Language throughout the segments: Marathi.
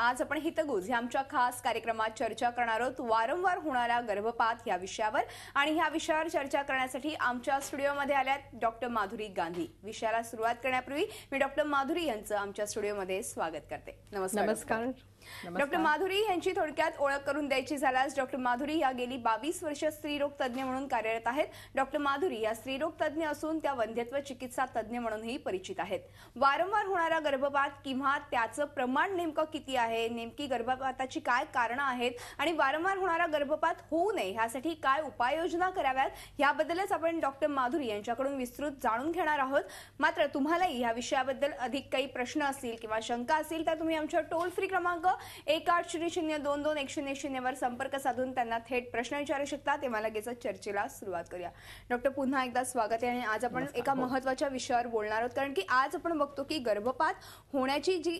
आज आपण हितगुज ह्या आमच्या खास कार्यक्रमात चर्चा करणार आहोत वारंवार होणारा गर्भपात या विषयावर आणि ह्या विषयावर चर्चा करण्यासाठी आमच्या स्टुडिओमध्ये आल्यात डॉक्टर माधुरी गांधी विषयाला सुरुवात करण्यापूर्वी मी डॉक्टर माधुरी यांचं आमच्या स्टुडिओमध्ये स्वागत करते नमस्कार नमस्कार डॉक्टर माधुरी यांची थोडक्यात ओळख करून द्यायची झाल्यास डॉक्टर माधुरी या गेली बावीस वर्ष स्त्रीरोग तज्ज्ञ म्हणून कार्यरत आहेत डॉक्टर माधुरी या स्त्रीरोग तज्ज्ञ असून त्या वंध्यत्व चिकित्सा तज्ज्ञ म्हणूनही परिचित आहेत वारंवार होणारा गर्भपात किंवा त्याचं प्रमाण नेमकं किती आहे नेमकी गर्भपाताची काय कारणं आहेत आणि वारंवार होणारा गर्भपात होऊ नये ह्यासाठी काय उपाययोजना कराव्यात याबद्दलच आपण डॉक्टर माधुरी यांच्याकडून विस्तृत जाणून घेणार आहोत मात्र तुम्हालाही या विषयाबद्दल अधिक काही प्रश्न असतील किंवा शंका असतील तर तुम्ही आमच्या टोल फ्री क्रमांक एक आठ शून्य शून्य दोन दोन एक शून्य शून्यवर संपर्क साधून त्यांना थेट प्रश्न विचारू शकता तेव्हा लगेच चर्चेला सुरुवात करूया डॉक्टर पुन्हा एकदा स्वागत आहे आणि आज आपण एका महत्वाच्या विषयावर बोलणार आहोत कारण की आज आपण बघतो की गर्भपात होण्याची जी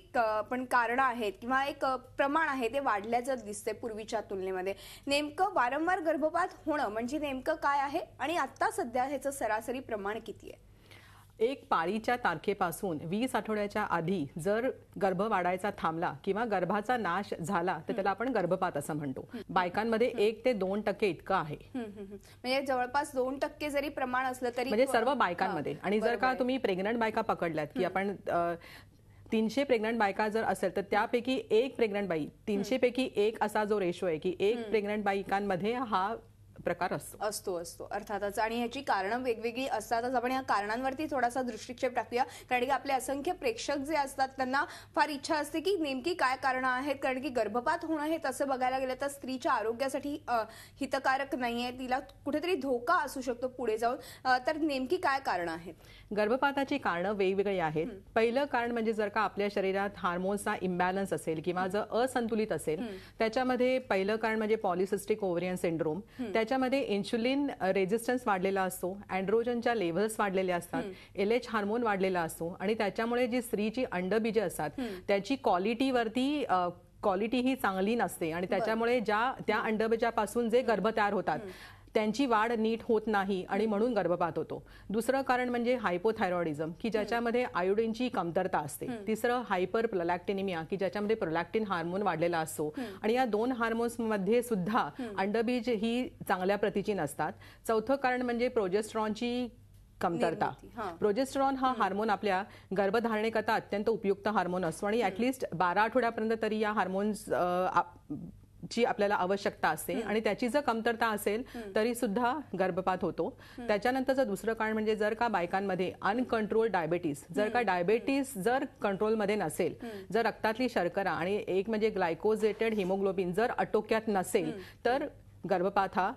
पण कारणं आहेत किंवा एक प्रमाण आहे ते वाढल्याचं दिसते पूर्वीच्या तुलनेमध्ये नेमकं वारंवार गर्भपात होणं म्हणजे नेमकं काय आहे आणि आता सध्या ह्याचं सरासरी प्रमाण किती आहे एक पाळीच्या तारखेपासून वीस आठवड्याच्या आधी जर गर्भ वाढायचा थांबला किंवा गर्भाचा नाश झाला तर त्याला आपण गर्भपात असं म्हणतो बायकांमध्ये एक ते दोन टक्के इतकं आहे म्हणजे जवळपास दोन टक्के जरी प्रमाण असलं तरी म्हणजे सर्व बायकांमध्ये आणि जर का तुम्ही प्रेग्नंट बायका पकडल्यात की आपण तीनशे प्रेग्नंट बायका जर असेल तर त्यापैकी एक प्रेग्नंट बाई तीनशे पैकी एक असा जो रेशो आहे की एक प्रेग्नंट बायकांमध्ये हा प्रकार असतो असतो असतो अर्थातच आणि ह्याची कारण वेगवेगळी असतातच आपण या कारणांवरती थोडासा दृष्टिक्षेप टाकूया कारण की आपले असंख्य प्रेक्षक जे असतात त्यांना फार इच्छा असते की नेमकी काय कारण आहेत कारण की गर्भपात होणं हे तसं बघायला गेलं तर स्त्रीच्या आरोग्यासाठी हितकारक नाहीये तिला कुठेतरी धोका असू शकतो पुढे जाऊन तर नेमकी काय कारण आहेत गर्भपाताची कारण वेगवेगळी आहेत पहिलं कारण म्हणजे जर का आपल्या शरीरात हार्मोन्सचा इम्बॅलन्स असेल किंवा जर असंतुलित असेल त्याच्यामध्ये पहिलं कारण म्हणजे पॉलिसिस्टिक ओव्हरियन सिंड्रोम ज्याच्यामध्ये इन्शुलिन रेझिस्टन्स वाढलेला असतो अँड्रोजनच्या लेव्हल्स वाढलेल्या असतात एल एच हार्मोन वाढलेला असतो आणि त्याच्यामुळे जी स्त्रीची अंडबीजे असतात त्याची क्वालिटीवरती क्वालिटी ही चांगली नसते आणि त्याच्यामुळे ज्या त्या अंडबीजापासून जे गर्भ तयार होतात त्यांची वाढ नीट होत नाही आणि म्हणून गर्भपात होतो दुसरं कारण म्हणजे हायपोथायरॉइडिझम की ज्याच्यामध्ये आयोडीनची कमतरता असते तिसरं हायपर प्रोलॅक्टिनिमिया की ज्याच्यामध्ये प्रोलॅक्टिन हार्मोन वाढलेला असतो आणि या दोन हार्मोन्समध्ये सुद्धा अंडबीज ही चांगल्या प्रतीची नसतात चौथं कारण म्हणजे प्रोजेस्ट्रॉनची कमतरता प्रोजेस्ट्रॉन हा हार्मोन आपल्या गर्भधारणेकरता अत्यंत उपयुक्त हार्मोन असतो आणि ऍटलिस्ट बारा आठवड्यापर्यंत तरी या हार्मोन्स जी आपल्याला आवश्यकता असते आणि त्याची जर कमतरता असेल तरी सुद्धा गर्भपात होतो त्याच्यानंतरचं दुसरं कारण म्हणजे जर का बायकांमध्ये अनकंट्रोल डायबेटीस जर का डायबेटीस जर कंट्रोलमध्ये नसेल जर रक्तातली शर्करा आणि एक म्हणजे ग्लायकोजेटेड हिमोग्लोबिन जर अटोक्यात नसेल तर गर्भपात हा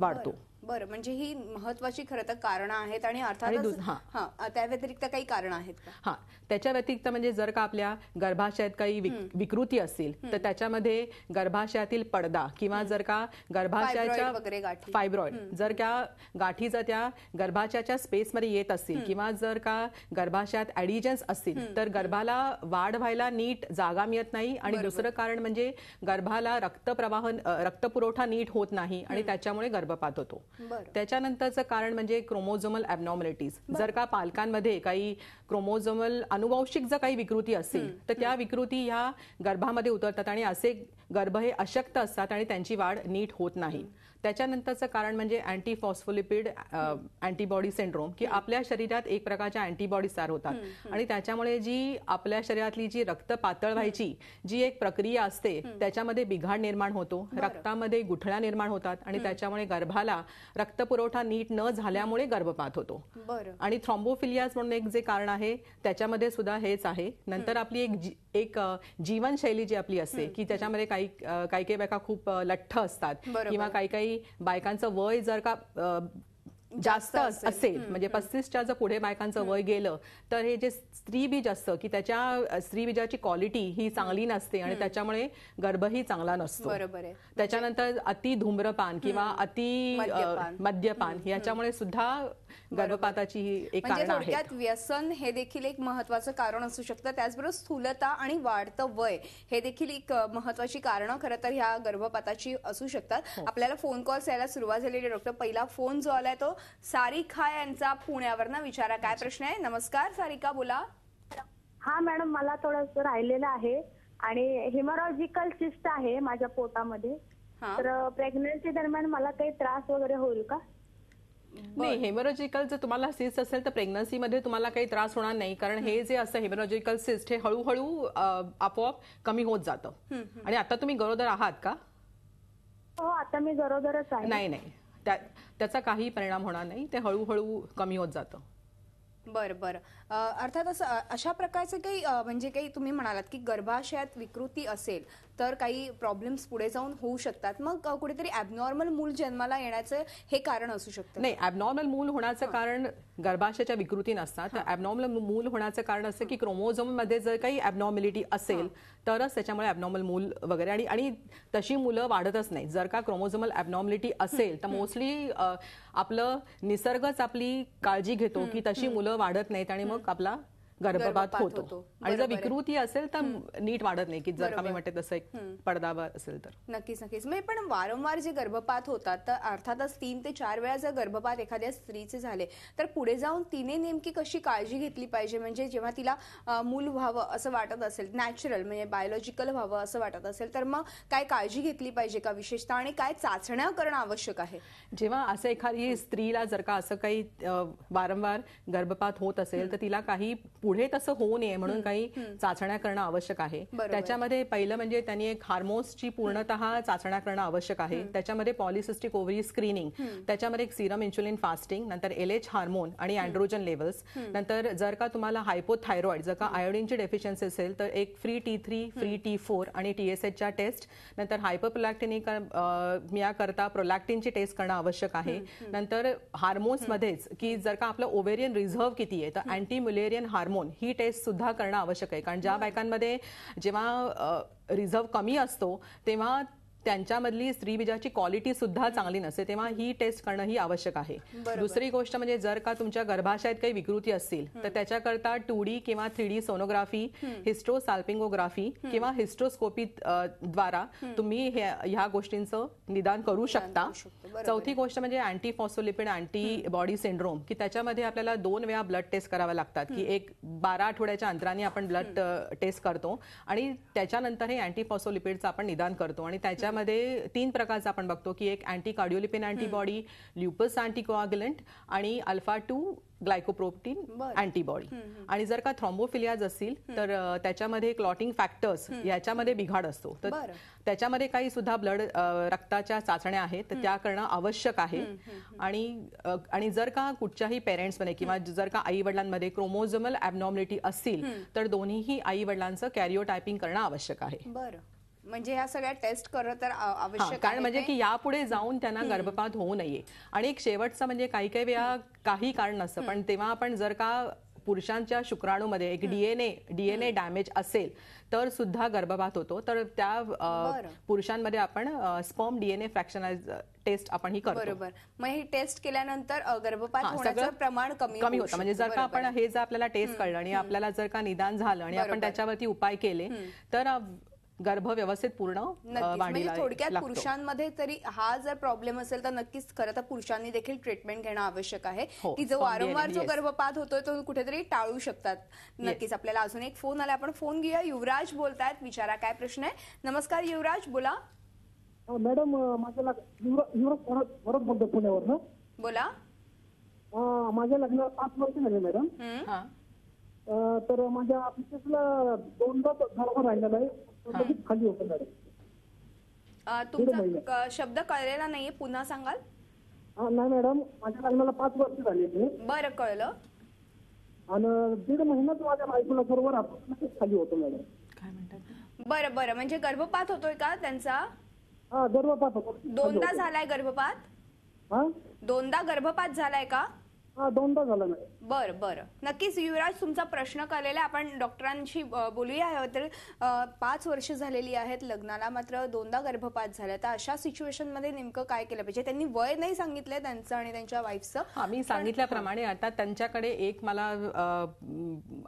वाढतो बरं म्हणजे ही महत्वाची खरं तर कारण आहेत आणि अर्थात त्या व्यतिरिक्त काही कारण आहेत हा त्याच्या व्यतिरिक्त म्हणजे जर का आपल्या गर्भाशयात काही विकृती असतील तर त्याच्यामध्ये गर्भाशयातील पडदा किंवा जर का गर्भाशयाच्या फायब्रॉइड जर का गाठी जर त्या गर्भाशयाच्या स्पेसमध्ये येत असतील किंवा जर का गर्भाशयात ऍडिजन्स असतील तर गर्भाला वाढ व्हायला नीट जागा मिळत नाही आणि दुसरं कारण म्हणजे गर्भाला रक्तप्रवाह रक्त रक्तपुरवठा नीट होत नाही आणि त्याच्यामुळे गर्भपात होतो त्याच्यानंतरचं कारण म्हणजे क्रोमोझोमल ॲबनॉर्मॅलिटीज जर का पालकांमध्ये काही क्रोमोझोमल अनुवांशिक जर काही विकृती असेल तर त्या विकृती ह्या गर्भामध्ये उतरतात आणि असे गर्भ हे अशक्त असतात आणि त्यांची वाढ नीट होत नाही त्याच्यानंतरचं कारण म्हणजे अँटी फॉस्फोलिपिड अँटीबॉडी सिंड्रोम की आपल्या शरीरात एक प्रकारच्या अँटीबॉडीज तयार होतात आणि त्याच्यामुळे जी आपल्या शरीरातली जी रक्त पातळ व्हायची जी एक प्रक्रिया असते त्याच्यामध्ये बिघाड निर्माण होतो रक्तामध्ये गुठळ्या निर्माण होतात आणि त्याच्यामुळे गर्भाला रक्त पुरवठा नीट न झाल्यामुळे गर्भपात होतो आणि थ्रॉम्बोफिलियाज म्हणून एक जे कारण आहे त्याच्यामध्ये सुद्धा हेच आहे नंतर आपली एक एक जीवनशैली जी आपली असते की त्याच्यामध्ये काही काही काही बायका खूप लठ्ठ असतात किंवा काही काही बायकांचं वय जर का जास्त असेल म्हणजे पस्तीसच्या जर पुढे बायकांचं वय गेलं तर हे जे स्त्री बीज असतं की त्याच्या स्त्री बीजाची क्वालिटी ही चांगली नसते आणि त्याच्यामुळे गर्भही चांगला नसतो बरोबर त्याच्यानंतर अति धूम्रपान किंवा अति मद्यपान याच्यामुळे सुद्धा गर्भपाताची ही एक म्हणजे कारण आहे व्यसन हे देखील एक महत्वाचं कारण असू शकतं त्याचबरोबर स्थूलता आणि वाढतं वय हे देखील एक महत्वाची कारण खरं तर ह्या गर्भपाताची असू शकतात हो. आपल्याला फोन कॉल्स यायला सुरुवात झालेली डॉक्टर पहिला फोन जो आलाय तो सारिका यांचा पुण्यावर विचारा काय प्रश्न आहे नमस्कार सारिका बोला हा मॅडम मला थोडस राहिलेलं आहे आणि हिमोलॉजिकल सिस्ट आहे माझ्या पोटामध्ये तर प्रेग्नन्सी दरम्यान मला काही त्रास वगैरे होईल का नाही हेमोलॉजिकल जर तुम्हाला सिस्ट असेल तर प्रेग्नन्सीमध्ये तुम्हाला काही त्रास होणार नाही कारण हे जे असं हेमोलॉजिकल सिस्ट हे हळूहळू आपोआप कमी होत जातं आणि आता तुम्ही गरोदर आहात का हो आता मी गरोदरच आहे नाही नाही त्याचा काही परिणाम होणार नाही ते हळूहळू कमी होत जातं बरं बरं अर्थात असं अशा प्रकारचं काही म्हणजे काही तुम्ही म्हणालात की गर्भाशयात विकृती असेल तर काही प्रॉब्लेम्स पुढे जाऊन होऊ शकतात मग कुठेतरी ॲबनॉर्मल मूल जन्माला येण्याचं हे कारण असू शकतं नाही ॲबनॉर्मल मूल होण्याचं कारण गर्भाशयाच्या विकृती नसतात तर ॲबनॉर्मल मूल होण्याचं कारण असं की क्रोमोझोममध्ये जर काही ॲबनॉर्मॅलिटी असेल तरच त्याच्यामुळे ॲबनॉर्मल मूल वगैरे आणि आणि तशी मुलं वाढतच नाही जर का क्रोमोझोमल ॲबनॉर्मॅलिटी असेल तर मोस्टली आपलं निसर्गच आपली काळजी घेतो की तशी मुलं वाढत नाहीत आणि मग आपला गर्भपात होतो आणि जर विकृती असेल तर नीट वाढत नाही की जर कमी म्हणते तसं एक पडदावर असेल तर नक्कीच नक्कीच म्हणजे पण वारंवार जे गर्भपात होतात तर अर्थातच तीन ते चार वेळा जर गर्भपात एखाद्या स्त्रीचे झाले तर पुढे जाऊन तिने नेमकी कशी काळजी घेतली पाहिजे म्हणजे जेव्हा तिला मूल व्हावं असं वाटत असेल नॅचरल म्हणजे बायोलॉजिकल व्हावं असं वाटत असेल तर मग काय काळजी घेतली पाहिजे का विशेषतः आणि काय चाचण्या करणं आवश्यक आहे जेव्हा असं एखादी स्त्रीला जर का असं काही वारंवार गर्भपात होत असेल तर तिला काही पुढे तसं होऊ नये म्हणून काही चाचण्या करणं आवश्यक आहे त्याच्यामध्ये पहिलं म्हणजे त्यांनी एक हार्मोन्सची पूर्णतः चाचण्या करणं आवश्यक आहे त्याच्यामध्ये पॉलिसिस्टिक ओव्हरी स्क्रीनिंग त्याच्यामध्ये एक सिरम इन्सुलिन फास्टिंग नंतर एलएच हार्मोन आणि अँड्रोजन लेवल्स नंतर जर का तुम्हाला हायपोथायरॉइड जर का आयोडीनची डेफिशियन्सी असेल तर एक free T three free T four आणि टीएसएचच्या टेस्ट नंतर हायपोप्रोलॅक्टिनिक याकरता प्रोलॅक्टिनची टेस्ट करणं आवश्यक आहे नंतर हार्मोन्समध्येच की जर का आपलं ओव्हेरियन रिझर्व्ह किती आहे तर अँटी हार्मोन हार्मोन ही टेस्ट सुद्धा करणं आवश्यक आहे कारण ज्या बायकांमध्ये जेव्हा रिझर्व कमी असतो तेव्हा त्यांच्यामधली स्त्रीबीजाची क्वालिटी सुद्धा चांगली नसते तेव्हा ही टेस्ट करणं ही आवश्यक आहे दुसरी गोष्ट म्हणजे जर का तुमच्या गर्भाशयात काही विकृती असतील तर त्याच्याकरता टू डी किंवा थ्री डी सोनोग्राफी हिस्ट्रोसाल्पिंगोग्राफी किंवा हिस्ट्रोस्कोपी द्वारा तुम्ही ह्या गोष्टींचं निदान करू शकता चौथी गोष्ट म्हणजे अँटी अँटी बॉडी सिंड्रोम की त्याच्यामध्ये आपल्याला दोन वेळा ब्लड टेस्ट करावं लागतात की एक बारा आठवड्याच्या अंतराने आपण ब्लड टेस्ट करतो आणि त्याच्यानंतर हे अँटी आपण निदान करतो आणि त्याच्या मध्ये तीन प्रकारचा आपण बघतो की एक anti cardiolipin antibody lupus anticoagulant आणि अल्फा टू ग्लायकोप्रोटीन अँटीबॉडी आणि जर का थ्रॉम्बोफिलियाज असतील तर त्याच्यामध्ये क्लॉटिंग फॅक्टर्स याच्यामध्ये बिघाड असतो तर त्याच्यामध्ये काही सुद्धा ब्लड रक्ताच्या चाचण्या आहेत तर त्या करणं आवश्यक आहे आणि आणि जर का कुठच्याही पेरेंट्समध्ये किंवा जर का आई वडिलांमध्ये क्रोमोझोमल ऍबनॉर्मलिटी असतील तर दोन्हीही आई वडिलांचं कॅरिओ टायपिंग करणं आवश्यक आहे बरं म्हणजे या सगळ्या टेस्ट करत तर आवश्यक कारण म्हणजे की यापुढे जाऊन त्यांना गर्भपात होऊ नये आणि एक शेवटचा म्हणजे काही काही वेळा काही कारण नसतं पण तेव्हा आपण जर का पुरुषांच्या शुक्राणूमध्ये एक डीएनए डीएनए डॅमेज असेल तर सुद्धा गर्भपात होतो तर त्या पुरुषांमध्ये आपण स्पर्म डीएनए फ्रॅक्शनाइज टेस्ट आपण ही करतो बरोबर मग ही टेस्ट केल्यानंतर गर्भपात सगळं प्रमाण कमी कमी होतं म्हणजे जर का आपण हे जर आपल्याला टेस्ट कळलं आणि आपल्याला जर का निदान झालं आणि आपण त्याच्यावरती उपाय केले तर गर्भ व्यवस्थित पूर्ण म्हणजे थोडक्यात पुरुषांमध्ये तरी हा जर प्रॉब्लेम असेल तर नक्कीच खरं तर पुरुषांनी देखील ट्रीटमेंट घेणं आवश्यक आहे हो, की जो वारंवार जो गर्भपात होतोय तो कुठेतरी टाळू शकतात नक्कीच आपल्याला अजून एक फोन आला आपण फोन घेऊया युवराज बोलतायत विचारा काय प्रश्न आहे नमस्कार युवराज बोला मॅडम माझ्या युवराज बोलतो पुण्यावर बोला माझ्या लग्न पाच वर्ष झाले मॅडम तर माझ्या ऑफिसला दोनदा गर्भ राहिलेला आहे खाली होतं तुमचा शब्द कळलेला नाहीये पुन्हा सांगाल नाही मॅडम माझ्या लग्नाला पाच वर्ष झाली बरं कळलं आणि दीड महिन्यात माझ्या बायकोला आपण खाली होतो मॅडम काय म्हणतात बरं बरं म्हणजे गर्भपात होतोय का त्यांचा गर्भपात होतो दोनदा झालाय गर्भपात दोनदा गर्भपात झालाय का दोनदा झालं नाही बरं बरं नक्कीच युवराज तुमचा प्रश्न कळलेला आपण डॉक्टरांशी बोलूया याबद्दल पाच वर्ष झालेली आहेत लग्नाला मात्र दोनदा गर्भपात झाला तर अशा मध्ये नेमकं काय केलं पाहिजे त्यांनी वय नाही सांगितलंय त्यांचं आणि त्यांच्या वाईफचं आम्ही सांगितल्याप्रमाणे आता त्यांच्याकडे एक मला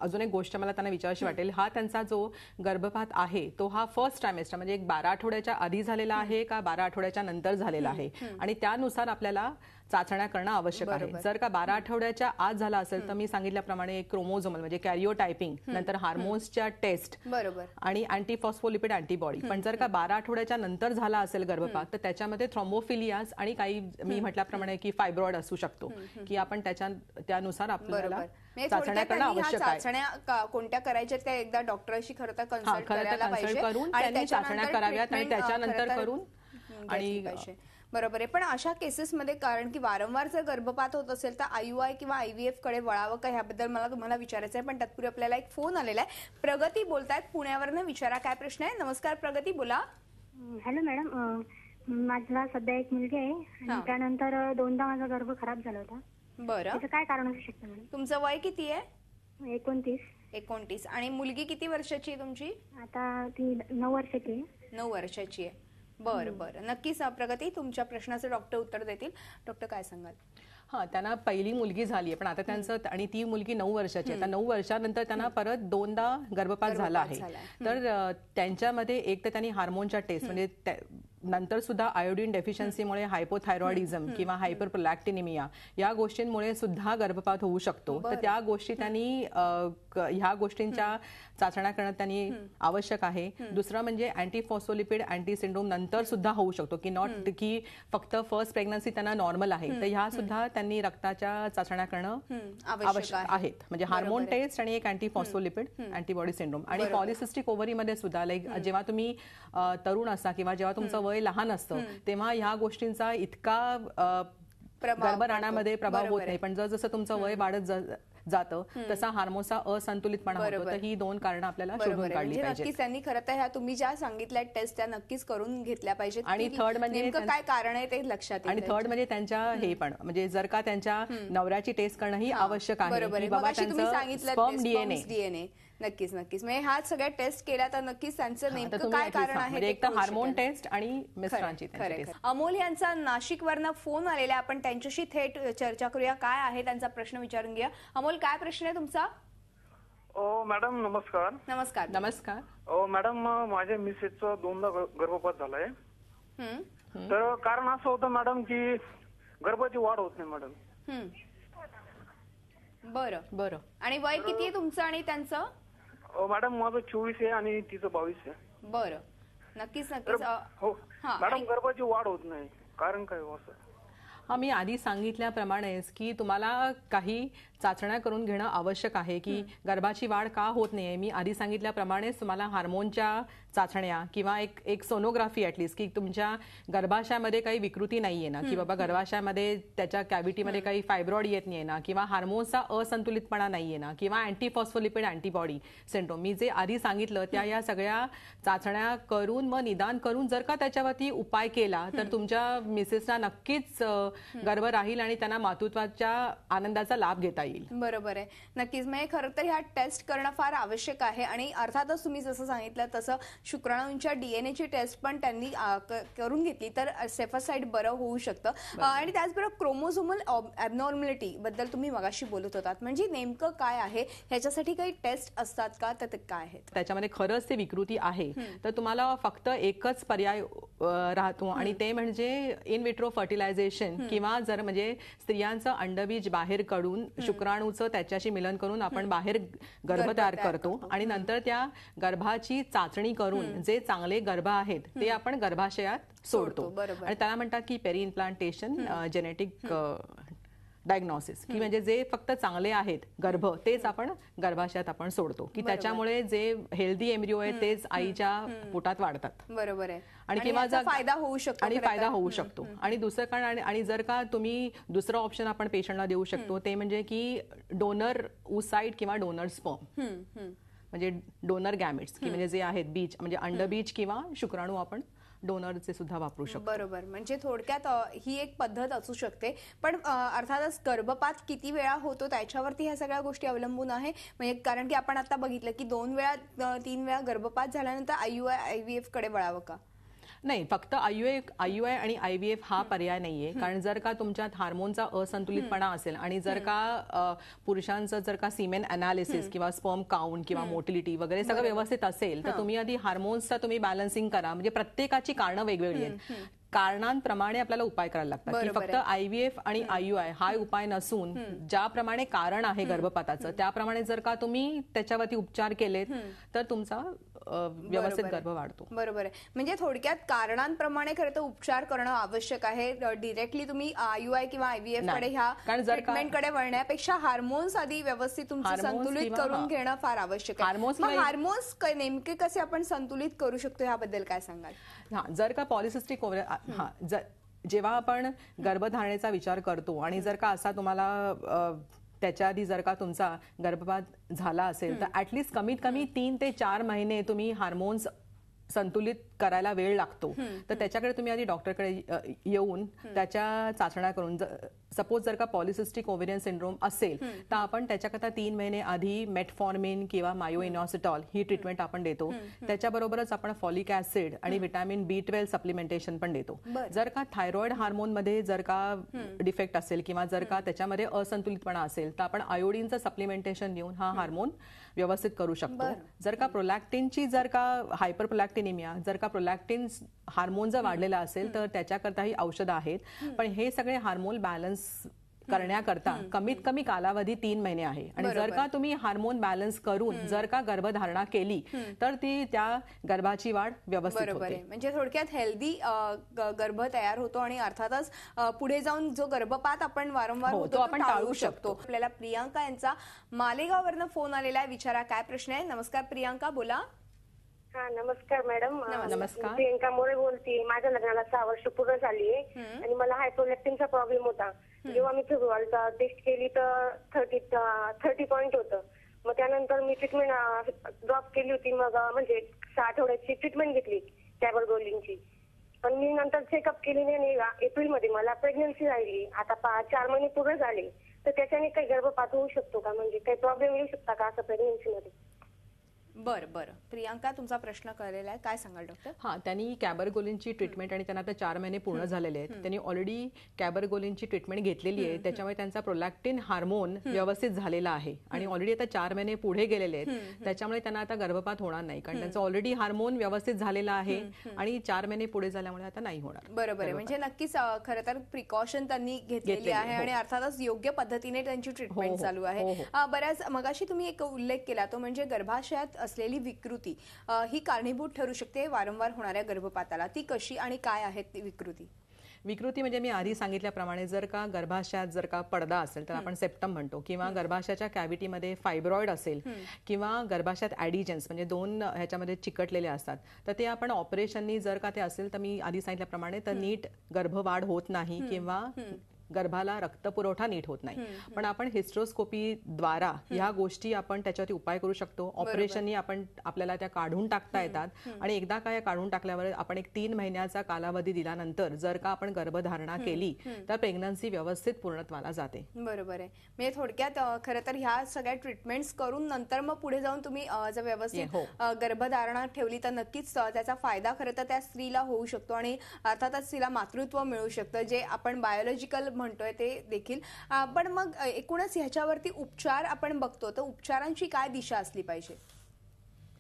अजून एक गोष्ट मला त्यांना विचारायची वाटेल हा त्यांचा जो गर्भपात आहे तो हा फर्स्ट टायमेस्टर म्हणजे एक बारा आठवड्याच्या आधी झालेला आहे का बारा आठवड्याच्या नंतर झालेला आहे आणि त्यानुसार आपल्याला चाचण्या करणं आवश्यक आहे जर का बारा आठवड्याच्या आज झाला असेल तर मी सांगितल्याप्रमाणे एक क्रोमोझोमल म्हणजे कॅरिओ टायपिंग नंतर हार्मोन्सच्या टेस्ट बरोबर आणि अँटीफॉस्फोलिपिड अँटीबॉडी पण जर का बारा आठवड्याच्या नंतर झाला असेल गर्भपात तर त्याच्यामध्ये थ्रॉम्बोफिलियास आणि काही मी म्हटल्याप्रमाणे की फायब्रॉइड असू शकतो की आपण त्याच्या त्यानुसार आपल्याला म्हणजे चाचण्या करणं आवश्यक आहे चाचण्या कोणत्या करायच्या त्या एकदा डॉक्टरशी खरं तर कन्सल्ट करायला पाहिजे करून चाचण्या कराव्यात आणि त्याच्यानंतर करून आणि बरोबर आहे पण अशा केसेसमध्ये कारण की वारंवार जर गर्भपात होत असेल तर आय किंवा आय व्ही कडे वळावं का ह्याबद्दल मला तुम्हाला विचारायचं आहे पण तत्पूर्वी आपल्याला एक फोन आलेला आहे प्रगती बोलतायत पुण्यावर विचारा काय प्रश्न आहे नमस्कार प्रगती बोला हॅलो मॅडम माझा सध्या एक मुलगी आहे आणि त्यानंतर दोनदा माझा गर्भ खराब झाला होता बरं काय कारण असू शकतो मॅडम तुमचं वय किती आहे एकोणतीस एकोणतीस आणि मुलगी किती वर्षाची आहे तुमची आता ती नऊ वर्षाची आहे नऊ वर्षाची आहे बर बर नक्कीच प्रगती तुमच्या प्रश्नाचं डॉक्टर उत्तर देतील डॉक्टर काय सांगाल हा त्यांना पहिली मुलगी झाली आहे पण आता त्यांचं आणि ती मुलगी नऊ वर्षाची आता नऊ वर्षानंतर त्यांना परत दोनदा गर्भपात झाला आहे तर त्यांच्यामध्ये एक तर त्यांनी हार्मोनच्या टेस्ट म्हणजे नंतर सुद्धा आयोडीन डेफिशियन्सीमुळे हायपोथायरॉइडिझम किंवा हायपर प्लॅक्टिनिमिया या गोष्टींमुळे सुद्धा गर्भपात होऊ शकतो तर त्या गोष्टी त्यांनी ह्या गोष्टींच्या चाचण्या करणं त्यांनी आवश्यक आहे दुसरं म्हणजे अँटी फॉस्फोलिपिड अँटी सिंड्रोम नंतर सुद्धा होऊ शकतो की नॉट की फक्त फर्स्ट प्रेग्नन्सी त्यांना नॉर्मल आहे तर ह्या सुद्धा त्यांनी रक्ताच्या चाचण्या करणं आवश्यक आहेत म्हणजे हार्मोन टेस्ट आणि एक अँटी फॉस्फोलिपिड अँटीबॉडी सिंड्रोम आणि पॉलिसिस्टिक ओव्हरीमध्ये सुद्धा लाईक जेव्हा तुम्ही तरुण असता किंवा जेव्हा तुमचं वय लहान असतं तेव्हा ह्या गोष्टींचा इतका गर्भराणामध्ये प्रभाव होत नाही पण जर जसं तुमचं वय वाढत जातं तसा हार्मोनचा असंतुलितपणा होतो तर ही दोन कारणं आपल्याला शोधून म्हणजे काढली नक्कीच त्यांनी खरं तर ह्या तुम्ही ज्या सांगितल्या टेस्ट त्या नक्कीच करून घेतल्या पाहिजेत आणि थर्ड म्हणजे काय कारण आहे ते लक्षात आणि थर्ड म्हणजे त्यांच्या हे पण म्हणजे जर का त्यांच्या नवऱ्याची टेस्ट करणं ही आवश्यक आहे बाबा डीएनए डीएनए नक्कीच नक्कीच म्हणजे हा सगळ्या टेस्ट केल्या तर नक्कीच त्यांचं नेमकं काय कारण आहे म्हणजे एक तर हार्मोन टेस्ट आणि अमोल यांचा नाशिक नाशिकवरनं फोन आलेला आपण त्यांच्याशी थेट चर्चा करूया काय आहे त्यांचा प्रश्न विचारून घ्या अमोल काय प्रश्न आहे तुमचा ओ मॅडम नमस्कार नमस्कार नमस्कार ओ मॅडम माझ्या मिसेस दोनदा गर्भपात झालाय तर कारण असं होतं मॅडम की गर्भाची वाढ होत नाही मॅडम बरं बरं आणि वय किती आहे तुमचं आणि त्यांचं मॅडम माझं चोवीस आहे आणि तिचं बावीस आहे बरं नक्कीच नक्कीच हो मॅडम गर्भाची वाढ होत नाही कारण काय हो असं आम्ही आधी सांगितल्याप्रमाणेच की तुम्हाला काही चाचण्या करून घेणं आवश्यक आहे की गर्भाची वाढ का होत नाहीये मी आधी सांगितल्याप्रमाणेच मला हार्मोनच्या चाचण्या किंवा एक एक सोनोग्राफी ऍटलीस्ट की तुमच्या गर्भाशयामध्ये काही विकृती नाहीये ना की बाबा गर्भाशयामध्ये त्याच्या कॅव्हिटीमध्ये काही फायब्रॉड येत नाहीये ना किंवा हार्मोन्सचा असंतुलितपणा नाहीये ना किंवा अँटीफॉस्फोलिपिड अँटीबॉडी सिंड्रोम मी जे आधी सांगितलं त्या या सगळ्या चाचण्या करून मग निदान करून जर का त्याच्यावरती उपाय केला तर तुमच्या मिसेसना नक्कीच गर्भ राहील आणि त्यांना मातृत्वाच्या आनंदाचा लाभ घेता येईल येईल बरोबर आहे नक्कीच म्हणजे खरं तर ह्या टेस्ट करणं फार आवश्यक आहे आणि अर्थातच तुम्ही जसं सांगितलं तसं शुक्राणूंच्या डीएनएची टेस्ट पण त्यांनी करून घेतली तर सेफासाईड बरं होऊ शकतं आणि त्याचबरोबर क्रोमोझोमल ॲबनॉर्मॅलिटी बद्दल तुम्ही मगाशी बोलत होतात म्हणजे नेमकं काय आहे ह्याच्यासाठी काही टेस्ट असतात का तर काय आहेत त्याच्यामध्ये खरंच ते विकृती आहे तर तुम्हाला फक्त एकच पर्याय राहतो आणि ते म्हणजे इन विट्रो फर्टिलायझेशन किंवा जर म्हणजे स्त्रियांचं अंडबीज बाहेर कडून शुक्राणूचं त्याच्याशी मिलन करून आपण बाहेर गर्भ तयार करतो आणि नंतर त्या गर्भाची चाचणी करून जे चांगले गर्भ आहेत ते आपण गर्भाशयात सोडतो आणि त्याला म्हणतात की पेरी इम्प्लांटेशन जेनेटिक डायग्नॉसिस की म्हणजे जे फक्त चांगले आहेत गर्भ तेच आपण गर्भाशयात आपण सोडतो की त्याच्यामुळे जे हेल्दी एम्ब्रिओ आहे तेच आईच्या पोटात वाढतात बरोबर आहे आणि किंवा फायदा होऊ शकतो आणि फायदा होऊ शकतो आणि दुसरं कारण आणि जर का तुम्ही दुसरं ऑप्शन आपण पेशंटला देऊ शकतो ते म्हणजे की डोनर उसाईट किंवा डोनर स्पर्म म्हणजे डोनर गॅमेट्स की म्हणजे जे आहेत बीच म्हणजे अंडर बीच किंवा शुक्राणू आपण डोनरचे सुद्धा वापरू शकतो बरोबर म्हणजे थोडक्यात ही एक पद्धत असू शकते पण अर्थातच गर्भपात किती वेळा होतो त्याच्यावरती ह्या सगळ्या गोष्टी अवलंबून आहे म्हणजे कारण की आपण आता बघितलं की दोन वेळा तीन वेळा गर्भपात झाल्यानंतर I U I V F कडे वळावं का नाही फक्त आयुएफ आयुए आणि आय व्ही एफ हा पर्याय नाहीये कारण जर का तुमच्यात हार्मोनचा असंतुलितपणा असेल आणि जर का पुरुषांचं जर का सिमेन अनालिसिस किंवा स्पर्म काउंट किंवा मोटिलिटी वगैरे सगळं व्यवस्थित असेल तर तुम्ही आधी हार्मोन्सचा तुम्ही बॅलन्सिंग करा म्हणजे प्रत्येकाची कारणं वेगवेगळी आहेत कारणांप्रमाणे आपल्याला उपाय करायला लागतात की फक्त आयव्हीएफ आणि आयुआय हा उपाय नसून ज्याप्रमाणे कारण आहे गर्भपाताचं त्याप्रमाणे जर का तुम्ही त्याच्यावरती उपचार केलेत तर तुमचा व्यवस्थित गर्भ वाढतो बरोबर आहे म्हणजे थोडक्यात कारणांप्रमाणे खरं तर उपचार करणं आवश्यक आहे डिरेक्टली तुम्ही आयुआय किंवा आयव्हीएफ कडे ह्या कडे वळण्यापेक्षा हार्मोन्स आधी व्यवस्थित तुमचं संतुलित करून घेणं फार आवश्यक आहे हार्मोन्स हार्मोन्स नेमके कसे आपण संतुलित करू शकतो याबद्दल काय सांगाल हा जर का पॉलिसिस्टिक जेव्हा आपण गर्भधारणेचा विचार करतो आणि जर का असा तुम्हाला त्याच्या आधी जर का तुमचा गर्भपात झाला असेल तर ॲटलिस्ट कमीत कमी तीन ते चार महिने तुम्ही हार्मोन्स संतुलित करायला वेळ लागतो तर त्याच्याकडे तुम्ही आधी डॉक्टरकडे येऊन त्याच्या चाचण्या करून सपोज जर का पॉलिसिस्टिक ओव्हेरियन सिंड्रोम असेल तर आपण त्याच्याकरता तीन महिने आधी मेटफॉर्मिन किंवा मायोइनॉसिटॉल ही ट्रीटमेंट आपण देतो त्याच्याबरोबरच आपण फॉलिक ऍसिड आणि व्हिटॅमिन बी ट्वेल्व सप्लिमेंटेशन पण देतो जर का थायरॉइड हार्मोनमध्ये जर का डिफेक्ट असेल किंवा जर का त्याच्यामध्ये असंतुलितपणा असेल तर आपण आयोडीनचं सप्लिमेंटेशन देऊन हा हार्मोन व्यवस्थित करू शकतो जर का प्रोलॅक्टिनची जर का हायपर प्रोलॅक्टिनिमिया जर का प्रोलॅक्टिन हार्मोन जर वाढलेला असेल तर ही औषधं आहेत पण हे सगळे हार्मोन बॅलन्स करण्याकरता कमीत कमी कालावधी तीन महिने आहे आणि जर का तुम्ही हार्मोन बॅलन्स करून जर का गर्भधारणा केली तर ती त्या गर्भाची वाढ व्यवस्थित होते म्हणजे थोडक्यात हेल्दी गर्भ तयार होतो आणि अर्थातच पुढे जाऊन जो गर्भपात आपण वारंवार हो, होतो आपण टाळू शकतो आपल्याला प्रियांका यांचा मालेगाववरनं फोन आलेला आहे विचारा काय प्रश्न आहे नमस्कार प्रियांका बोला हा नमस्कार मॅडम नमस्कार. प्रियंका मोरे बोलती माझ्या लग्नाला सहा वर्ष पूर्ण झाली आणि मला हायपोलेक्टिनचा प्रॉब्लेम होता जेव्हा मी फिब्रुवारीचा टेस्ट केली तर थर्टी थर्टी पॉइंट होतं मग त्यानंतर मी ट्रीटमेंट ड्रॉप केली होती मग म्हणजे सहा आठवड्याची ट्रीटमेंट घेतली टॅबल गोलिंगची पण मी नंतर चेकअप केली नाही एप्रिल मध्ये मला प्रेग्नन्सी राहिली आता चार महिने पूर्ण झाले तर त्याच्याने काही गर्भपात होऊ शकतो का म्हणजे काही प्रॉब्लेम येऊ शकता का असं प्रेग्नन्सीमध्ये बरं बरं प्रियांका तुमचा प्रश्न कळलेला आहे काय सांगाल डॉक्टर हा त्यांनी गोलींची ट्रीटमेंट आणि त्यांना आता चार महिने पूर्ण झालेले आहेत त्यांनी ऑलरेडी गोलींची ट्रीटमेंट घेतलेली आहे त्याच्यामुळे त्यांचा प्रोलॅक्टिन हार्मोन व्यवस्थित झालेला आहे आणि ऑलरेडी आता चार महिने पुढे गेलेले आहेत त्याच्यामुळे त्यांना आता गर्भपात होणार नाही कारण त्यांचा ऑलरेडी हार्मोन व्यवस्थित झालेला आहे आणि चार महिने पुढे झाल्यामुळे आता नाही होणार बरोबर म्हणजे नक्कीच खरं तर प्रिकॉशन त्यांनी घेतलेली आहे आणि हो. अर्थातच योग्य पद्धतीने त्यांची ट्रीटमेंट हो, हो. चालू आहे बऱ्याच मगाशी तुम्ही एक उल्लेख केला तो म्हणजे गर्भाशयात असलेली विकृती ही कारणीभूत ठरू शकते वारंवार होणाऱ्या गर्भपाताला ती कशी आणि काय ती विकृती विकृती म्हणजे मी आधी सांगितल्याप्रमाणे जर का गर्भाशयात जर का पडदा असेल तर आपण सेप्टम म्हणतो किंवा गर्भाशयाच्या कॅव्हिटीमध्ये फायब्रॉइड असेल किंवा गर्भाशयात ॲडिजन्स म्हणजे दोन ह्याच्यामध्ये चिकटलेले असतात तर ते आपण ऑपरेशननी जर का ते असेल तर मी आधी सांगितल्याप्रमाणे तर नीट गर्भवाढ होत नाही किंवा गर्भाला रक्तपुरवठा नीट होत नाही पण आपण हिस्ट्रोस्कोपी द्वारा ह्या गोष्टी आपण त्याच्यावरती उपाय करू शकतो ऑपरेशननी आपण आपल्याला त्या काढून टाकता येतात आणि एकदा का या काढून टाकल्यावर आपण एक तीन महिन्याचा कालावधी दिल्यानंतर जर का आपण गर्भधारणा केली तर प्रेग्नन्सी व्यवस्थित पूर्णत्वाला जाते बरोबर आहे म्हणजे थोडक्यात खरं तर ह्या सगळ्या ट्रीटमेंट्स करून नंतर मग पुढे जाऊन तुम्ही जर व्यवस्थित हो. गर्भधारणा ठेवली तर नक्कीच त्याचा फायदा खरं तर त्या स्त्रीला होऊ शकतो आणि अर्थातच तिला मातृत्व मिळू शकतं जे आपण बायोलॉजिकल म्हणतोय ते देखील पण मग एकूणच ह्याच्यावरती उपचार आपण बघतो तर उपचारांची काय दिशा असली पाहिजे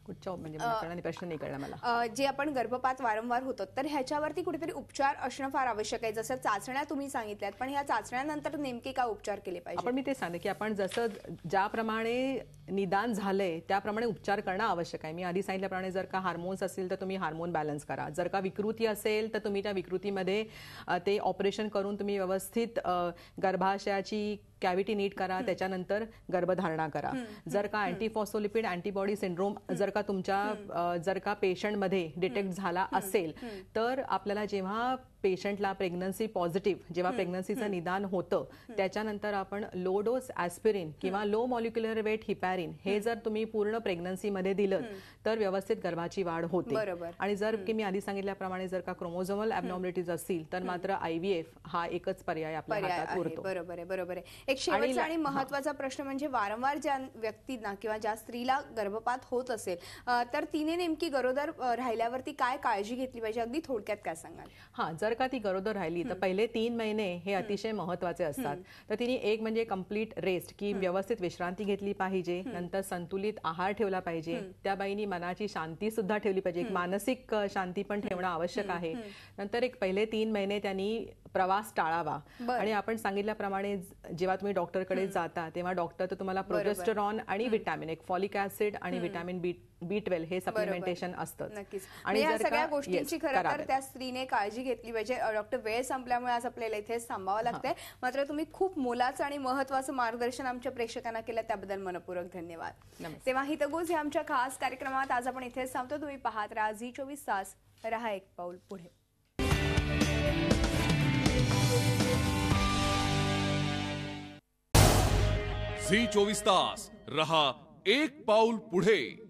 कुठच्या म्हणजे मला प्रश्न नाही कळला मला जे आपण गर्भपात वारंवार होतो तर ह्याच्यावरती कुठेतरी उपचार असणं फार आवश्यक आहे जसं चाचण्या तुम्ही सांगितल्यात पण ह्या चाचण्यानंतर नेमके काय उपचार केले पाहिजे आपण मी ते सांगते की आपण जसं ज्याप्रमाणे निदान झालंय त्याप्रमाणे उपचार करणं आवश्यक आहे मी आधी सांगितल्याप्रमाणे जर का हार्मोन्स असतील तर तुम्ही हार्मोन बॅलन्स करा जर का विकृती असेल तर तुम्ही त्या विकृतीमध्ये ते ऑपरेशन करून तुम्ही व्यवस्थित गर्भाशयाची कॅव्हिटी नीट करा त्याच्यानंतर गर्भधारणा करा जर का अँटीफॉस्फोलिपिड अँटीबॉडी सिंड्रोम जर का तुमच्या जर का पेशंटमध्ये डिटेक्ट झाला असेल तर आपल्याला जेव्हा पेशंटला प्रेग्नन्सी पॉझिटिव्ह जेव्हा प्रेग्नन्सीचं निदान होतं त्याच्यानंतर आपण लो डोस ऍस्पिरिन किंवा लो मॉलिक्युलर वेट हिपॅरिन हे जर तुम्ही पूर्ण प्रेग्नन्सीमध्ये दिलं तर व्यवस्थित गर्भाची वाढ होते आणि जर की मी आधी सांगितल्याप्रमाणे जर का क्रोमोझोमल ॲबनॉर्मलिटीज असतील तर मात्र आयव्हीएफ हा एकच पर्याय आपल्या बरोबर आहे बरोबर आहे एक शेवटचा आणि महत्वाचा प्रश्न म्हणजे वारंवार ज्या व्यक्तींना किंवा ज्या स्त्रीला गर्भपात होत असेल तर तिने नेमकी गरोदर राहिल्यावरती काय काळजी घेतली पाहिजे अगदी थोडक्यात काय सांगाल हा जर का ती गरोदर राहिली तर पहिले तीन महिने हे अतिशय महत्वाचे असतात तर तिने एक म्हणजे कम्प्लीट रेस्ट की व्यवस्थित विश्रांती घेतली पाहिजे नंतर संतुलित आहार ठेवला पाहिजे त्या बाईनी मनाची शांती सुद्धा ठेवली पाहिजे एक मानसिक शांती पण ठेवणं आवश्यक आहे नंतर एक पहिले तीन महिने त्यांनी प्रवास टाळावा आणि आपण सांगितल्याप्रमाणे जेव्हा तुम्ही डॉक्टरकडे जाता तेव्हा डॉक्टर तर तुम्हाला प्रोजेस्टरॉन आणि विटॅमिन एक फॉलिक ऍसिड आणि विटॅमिन बी बी ट्वेल्व हे सप्लिमेंटेशन असतं आणि सगळ्या गोष्टींची खरं तर त्या स्त्रीने काळजी घेतली पाहिजे पाहिजे डॉक्टर वेळ संपल्यामुळे आज आपल्याला इथेच थांबावं लागतंय मात्र तुम्ही खूप मोलाचं आणि महत्वाचं मार्गदर्शन आमच्या प्रेक्षकांना केलं त्याबद्दल मनपूर्वक धन्यवाद तेव्हा हितगुज या आमच्या खास कार्यक्रमात आज आपण इथेच थांबतो तुम्ही पाहत राहा झी चोवीस तास राहा एक पाऊल पुढे झी चोवीस तास रहा एक पाऊल पुढे